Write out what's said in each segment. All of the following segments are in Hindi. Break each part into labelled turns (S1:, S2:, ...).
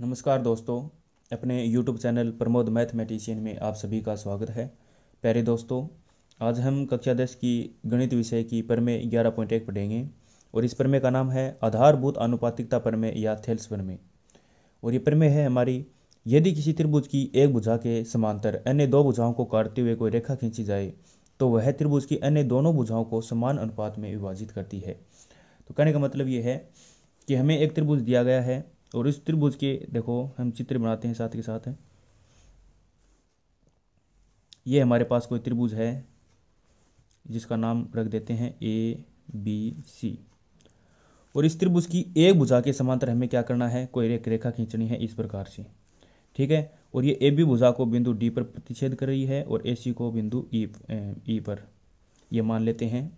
S1: नमस्कार दोस्तों अपने YouTube चैनल प्रमोद मैथमेटिशियन में आप सभी का स्वागत है प्यारे दोस्तों आज हम कक्षा दस की गणित विषय की परमे ग्यारह पॉइंट एक पढ़ेंगे और इस परमे का नाम है आधारभूत आनुपातिकता परमे या थेल्स परमे और ये परमे है हमारी यदि किसी त्रिभुज की एक भुजा के समांतर अन्य दो भुजाओं को काटते हुए कोई रेखा खींची जाए तो वह त्रिभुज की अन्य दोनों भुजाओं को समान अनुपात में विभाजित करती है तो कहने का मतलब ये है कि हमें एक त्रिभुज दिया गया है और इस त्रिभुज के देखो हम चित्र बनाते हैं साथ के साथ ये हमारे पास कोई त्रिभुज है जिसका नाम रख देते हैं ए बी सी और इस त्रिभुज की एक भुजा के समांतर हमें क्या करना है कोई एक रेखा खींचनी है इस प्रकार से ठीक है और ये ए बी भुजा को बिंदु डी पर प्रतिच्छेद कर रही है और ए सी को बिंदु ई e, ई e पर ये मान लेते हैं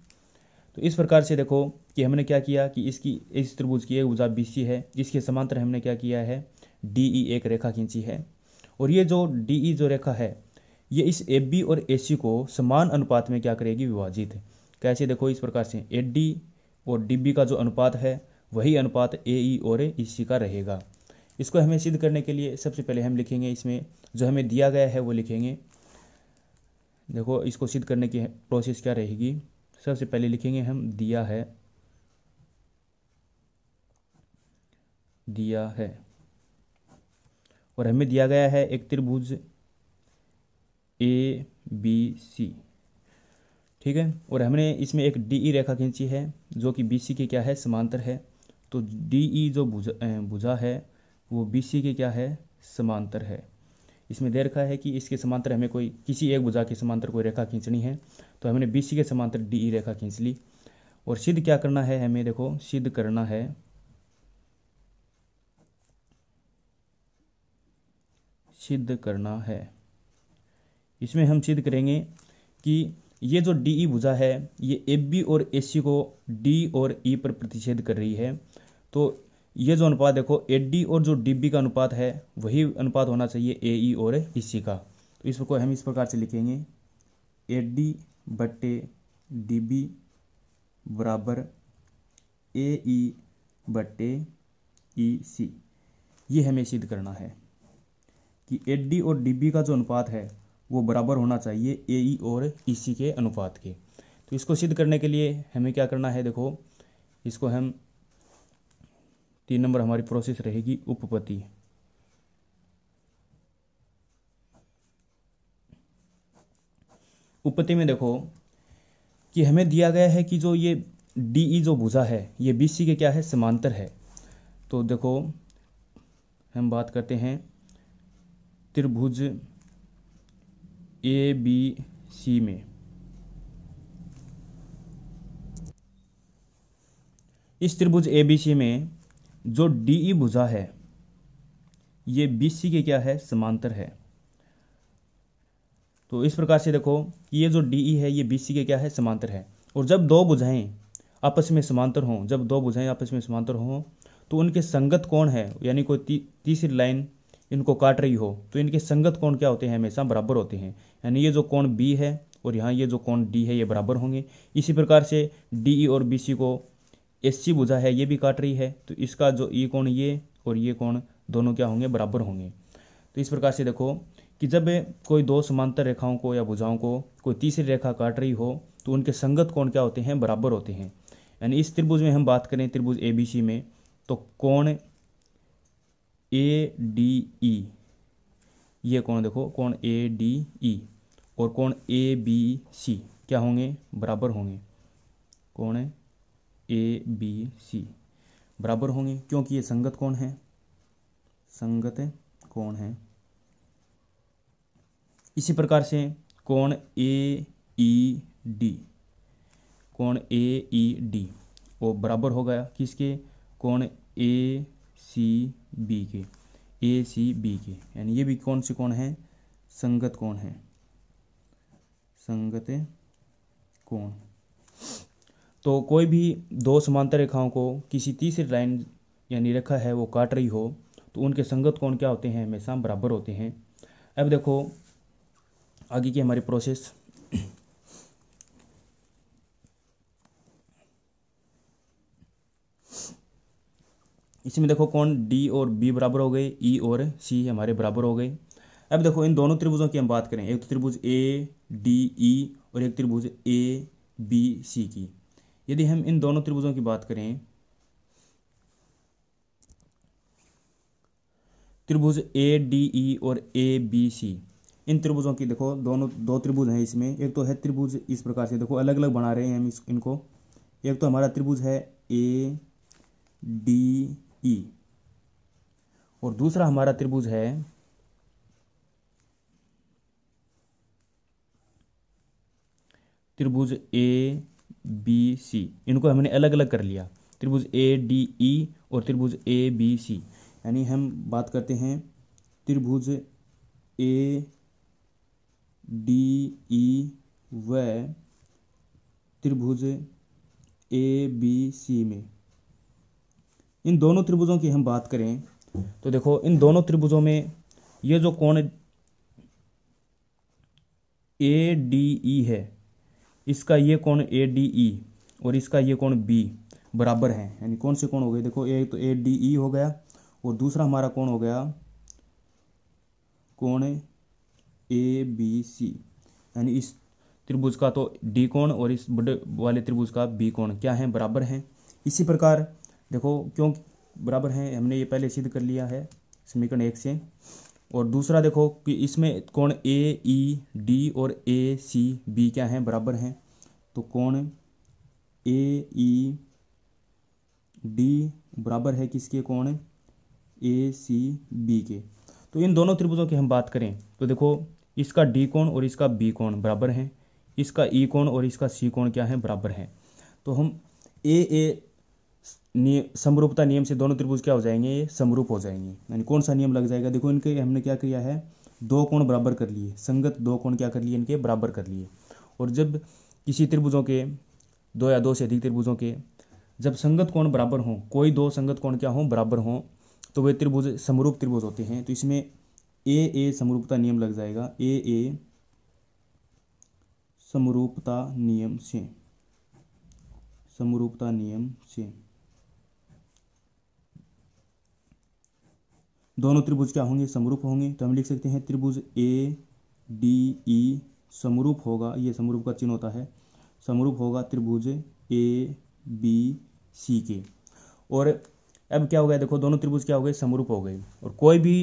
S1: तो इस प्रकार से देखो कि हमने क्या किया कि इसकी इस त्रिभुज की एक ऊर्जा बी सी है जिसके समांतर हमने क्या किया है डी ई e एक रेखा खींची है और ये जो डी ई e जो रेखा है ये इस ए बी और ए सी को समान अनुपात में क्या करेगी विभाजित कैसे देखो इस प्रकार से ए डी और डी बी का जो अनुपात है वही अनुपात ए ई e और ए सी का रहेगा इसको हमें सिद्ध करने के लिए सबसे पहले हम लिखेंगे इसमें जो हमें दिया गया है वो लिखेंगे देखो इसको सिद्ध करने की प्रोसेस क्या रहेगी सबसे पहले लिखेंगे हम दिया है दिया है और हमें दिया गया है एक त्रिभुज ए बी सी ठीक है और हमने इसमें एक डी ई रेखा खींची है जो कि बी सी के क्या है समांतर है तो डी ई जो भुजा भुजा है वो बी सी के क्या है समांतर है इसमें दे रखा है कि इसके समांतर हमें कोई किसी एक भुजा के समांतर कोई रेखा खींचनी है तो हमने बी के समांतर डी ई e रेखा खींच ली और सिद्ध क्या करना है हमें देखो सिद्ध करना है सिद्ध करना है इसमें हम सिद्ध करेंगे कि ये जो डी ई e भुजा है ये ए बी और ए सी को डी और ई e पर प्रतिषेध कर रही है तो ये जो अनुपात देखो ए और जो डी का अनुपात है वही अनुपात होना चाहिए ए ई e और बी e सी का तो इसको हम इस प्रकार से लिखेंगे ए डी बटे डी बी बराबर ए ई बटे ई सी ये हमें सिद्ध करना है कि ए डी और डी बी का जो अनुपात है वो बराबर होना चाहिए ए ई e और ई सी के अनुपात के तो इसको सिद्ध करने के लिए हमें क्या करना है देखो इसको हम तीन नंबर हमारी प्रोसेस रहेगी उपपति उपपति में देखो कि हमें दिया गया है कि जो ये डी ई e जो भुजा है ये बी सी के क्या है समांतर है तो देखो हम बात करते हैं त्रिभुज ए बी सी में इस त्रिभुज ए बी सी में जो डी ई e भुजा है ये बी सी के क्या है समांतर है तो इस प्रकार से देखो कि ये जो डी ई e है ये बी सी के क्या है समांतर है और जब दो भुजाएं आपस में समांतर हों जब दो भुजाएं आपस में समांतर हों तो उनके संगत कोण है यानी कोई ती, तीसरी लाइन इनको काट रही हो तो इनके संगत कोण क्या होते हैं हमेशा बराबर होते हैं यानी ये जो कोण बी है और यहाँ ये जो कोण डी है ये बराबर होंगे इसी प्रकार से डी ई e और बी सी को एस सी भुजा है ये भी काट रही है तो इसका जो ये कोण ये और ये कोण दोनों क्या होंगे बराबर होंगे तो इस प्रकार से देखो कि जब कोई दो समांतर रेखाओं को या भुजाओं को कोई तीसरी रेखा काट रही हो तो उनके संगत कोण क्या होते हैं बराबर होते हैं यानी इस त्रिभुज में हम बात करें त्रिभुज ए बी सी में तो कोण ए डी ई ये कोण देखो कोण ए डी ई और कोण ए बी सी क्या होंगे बराबर होंगे कोण ए बी सी बराबर होंगे क्योंकि ये संगत कौन है संगत कौन है इसी प्रकार से कौन ए ई डी कौन ए ई डी वो बराबर हो गया किसके कौन ए सी बी के ए सी बी के यानी ये भी कौन से कौन है संगत कौन है संगत कौन तो कोई भी दो समांतर रेखाओं को किसी तीसरी लाइन यानी रेखा है वो काट रही हो तो उनके संगत कोण क्या होते हैं हमेशा बराबर होते हैं अब देखो आगे की हमारी प्रोसेस इसमें देखो कौन डी और बी बराबर हो गए ई e और सी हमारे बराबर हो गए अब देखो इन दोनों त्रिभुजों की हम बात करें एक तो त्रिभुज ए डी ई और एक त्रिभुज ए बी सी की यदि हम इन दोनों त्रिभुजों की बात करें त्रिभुज ए डी ई और ए बी सी इन त्रिभुजों की देखो दोनों दो त्रिभुज हैं इसमें एक तो है त्रिभुज इस प्रकार से देखो अलग अलग बना रहे हैं हम इस इनको एक तो हमारा त्रिभुज है ए डी ई और दूसरा हमारा त्रिभुज है त्रिभुज ए बी सी इनको हमने अलग अलग कर लिया त्रिभुज ए डी ई और त्रिभुज ए बी सी यानी हम बात करते हैं त्रिभुज ए डी ई व त्रिभुज ए बी सी में इन दोनों त्रिभुजों की हम बात करें तो देखो इन दोनों त्रिभुजों में ये जो कोण ए डी ई है इसका ये कोण ए डी ई और इसका ये कोण बी बराबर है यानी कौन से कोण हो गए देखो एक तो ए डी ई हो गया और दूसरा हमारा कोण हो गया कोण ए बी सी यानी इस त्रिभुज का तो डी कोण और इस बड़े वाले त्रिभुज का बी कोण क्या है बराबर हैं इसी प्रकार देखो क्यों बराबर हैं हमने ये पहले सिद्ध कर लिया है समीकरण एक से और दूसरा देखो कि इसमें कोण ए ई डी और ए सी बी क्या हैं बराबर हैं तो कोण ए ई डी बराबर है किसके कोण ए सी बी के तो इन दोनों त्रिभुजों की हम बात करें तो देखो इसका डी कोण और इसका बी कोण बराबर हैं इसका ई e कोण और इसका सी कोण क्या है बराबर है तो हम ए ए समरूपता नियम से दोनों त्रिभुज क्या हो जाएंगे ये समरूप हो जाएंगे यानी कौन सा नियम लग जाएगा देखो इनके हमने क्या किया है दो कोण बराबर कर लिए संगत दो कोण क्या कर लिए इनके बराबर कर लिए और जब किसी त्रिभुजों के दो या दो से अधिक त्रिभुजों के जब संगत कोण बराबर हों कोई दो संगत कोण क्या हों बराबर हों तो वे त्रिभुज समरूप त्रिभुज होते हैं तो इसमें ए ए समरूपता नियम लग जाएगा ए ए समरूपता नियम से समरूपता नियम से दोनों त्रिभुज क्या होंगे समरूप होंगे तो हम लिख सकते हैं त्रिभुज ए डी ई समरूप होगा ये समरूप का चिन्ह होता है समरूप होगा त्रिभुज ए बी सी के और अब क्या हो गया देखो दोनों त्रिभुज क्या हो गए समरूप हो गए और कोई भी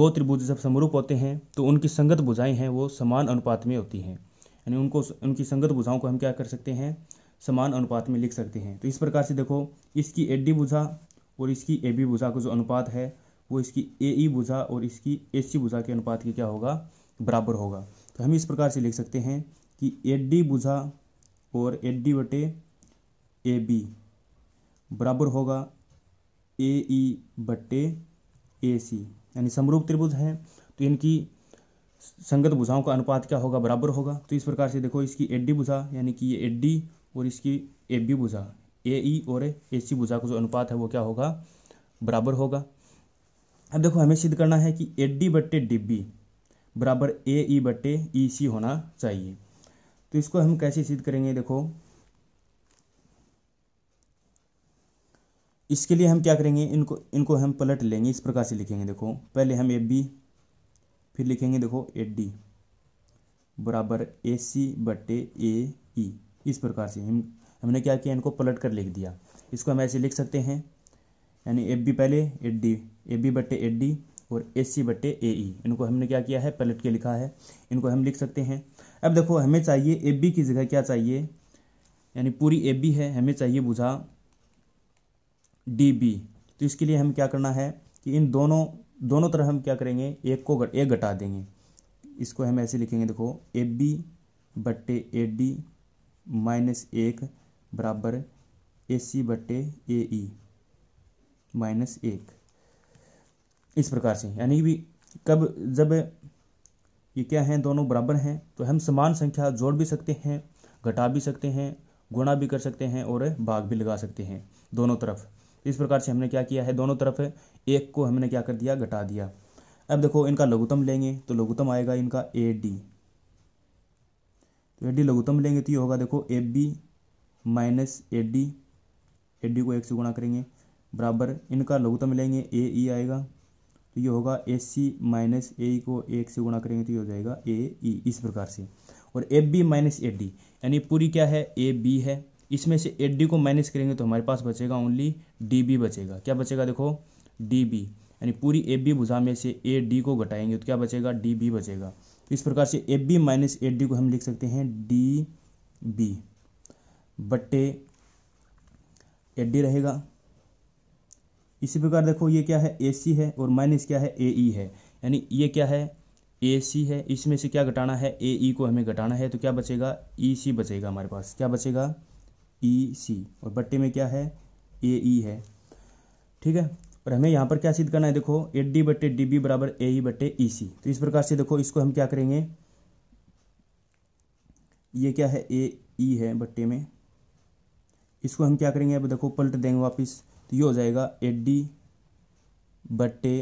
S1: दो त्रिभुज जब समरूप होते हैं तो उनकी संगत भुजाएं हैं वो समान अनुपात में होती हैं यानी उनको उनकी संगत भुजाओं को हम क्या कर सकते हैं समान अनुपात में लिख सकते हैं तो इस प्रकार से देखो इसकी ए डी भुजा और इसकी ए बी भुजा का जो अनुपात है वो इसकी ए ई e भुजा और इसकी ए सी भुजा के अनुपात के क्या होगा बराबर होगा तो हम इस प्रकार से लिख सकते हैं कि ए डी भुजा और ए डी बटे ए बी बराबर होगा ए ई e बटे ए सी यानी समरूप त्रिभुज है तो इनकी संगत भुजाओं का अनुपात क्या होगा बराबर होगा तो इस प्रकार से देखो इसकी डी भुजा यानी कि ये डी और इसकी ए बी भुजा ए ई e और ए सी भुजा का जो अनुपात है वो क्या होगा बराबर होगा अब देखो हमें सिद्ध करना है कि एड डी बट्टे डी बी बराबर ए ई e बट्टे ई e सी होना चाहिए तो इसको हम कैसे सिद्ध करेंगे देखो इसके लिए हम क्या करेंगे इनको इनको हम पलट लेंगे इस प्रकार से लिखेंगे देखो पहले हम ए बी फिर लिखेंगे देखो ए डी बराबर ए सी बट्टे ए ई e। इस प्रकार से हम हमने क्या किया इनको पलट कर लिख दिया इसको हम ऐसे लिख सकते हैं यानी ए बी पहले ए डी ए बी बट्टे ए डी और ए सी बट्टे ए ई e। इनको हमने क्या किया है पलट के लिखा है इनको हम लिख सकते हैं अब देखो हमें चाहिए ए बी की जगह क्या चाहिए यानी पूरी ए बी है हमें चाहिए बुझा डी बी तो इसके लिए हम क्या करना है कि इन दोनों दोनों तरह हम क्या करेंगे एक को एक घटा देंगे इसको हम ऐसे लिखेंगे देखो ए बी बट्टे ए डी माइनस एक बराबर ए सी बट्टे ए ई e। माइनस एक इस प्रकार से यानी कि कब जब ये क्या हैं दोनों बराबर हैं तो हम समान संख्या जोड़ भी सकते हैं घटा भी सकते हैं गुणा भी कर सकते हैं और भाग भी लगा सकते हैं दोनों तरफ इस प्रकार से हमने क्या किया है दोनों तरफ एक को हमने क्या कर दिया घटा दिया अब देखो इनका लघुतम लेंगे तो लघुतम आएगा इनका ए डी तो ए डी लघुतम लेंगे तो ये होगा देखो A B minus A D A D को एक से गुणा करेंगे बराबर इनका लघुतम लेंगे ए ई आएगा तो ये होगा ए सी माइनस ए को एक से गुणा करेंगे तो ये हो जाएगा ए ई इस प्रकार से और A B minus A D यानी पूरी क्या है ए बी है इसमें से ए डी को माइनस करेंगे तो हमारे पास बचेगा ओनली डी बी बचेगा क्या बचेगा देखो डी बी यानी पूरी ए बी भुजा में से ए डी को घटाएंगे तो क्या बचेगा डी बी बचेगा तो इस प्रकार से A B minus A D को हम लिख सकते हैं डी बी बट्टे ए डी रहेगा इसी प्रकार देखो ये क्या है ए सी है और माइनस क्या है ए ई e है यानी ये क्या है ए सी है इसमें से क्या घटाना है ए ई e को हमें घटाना है तो क्या बचेगा ई e सी बचेगा हमारे पास क्या बचेगा ई सी और बट्टे में क्या है ए ई है ठीक है और हमें यहाँ पर क्या सिद्ध करना है देखो ए डी बट्टे डी बी बराबर ए ई बट्टे ई सी तो इस प्रकार से देखो इसको हम क्या करेंगे ये क्या है ए ई है बट्टे में इसको हम क्या करेंगे अब देखो पलट देंगे वापस तो ये हो जाएगा एडी बटे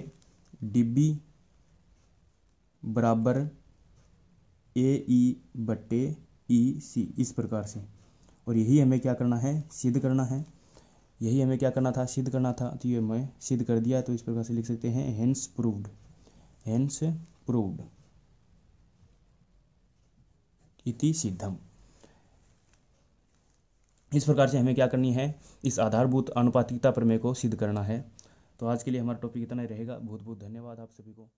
S1: डीबी बराबर ए ई बटे ई सी इस प्रकार से और यही हमें क्या करना है सिद्ध करना है यही हमें क्या करना था सिद्ध करना था तो ये मैं सिद्ध कर दिया तो इस प्रकार से लिख सकते हैं हेंस प्रूव्ड हेंस प्रूव्ड इति सिद्धम इस प्रकार से हमें क्या करनी है इस आधारभूत आनुपातिकता प्रमेय को सिद्ध करना है तो आज के लिए हमारा टॉपिक इतना ही रहेगा बहुत बहुत धन्यवाद आप सभी को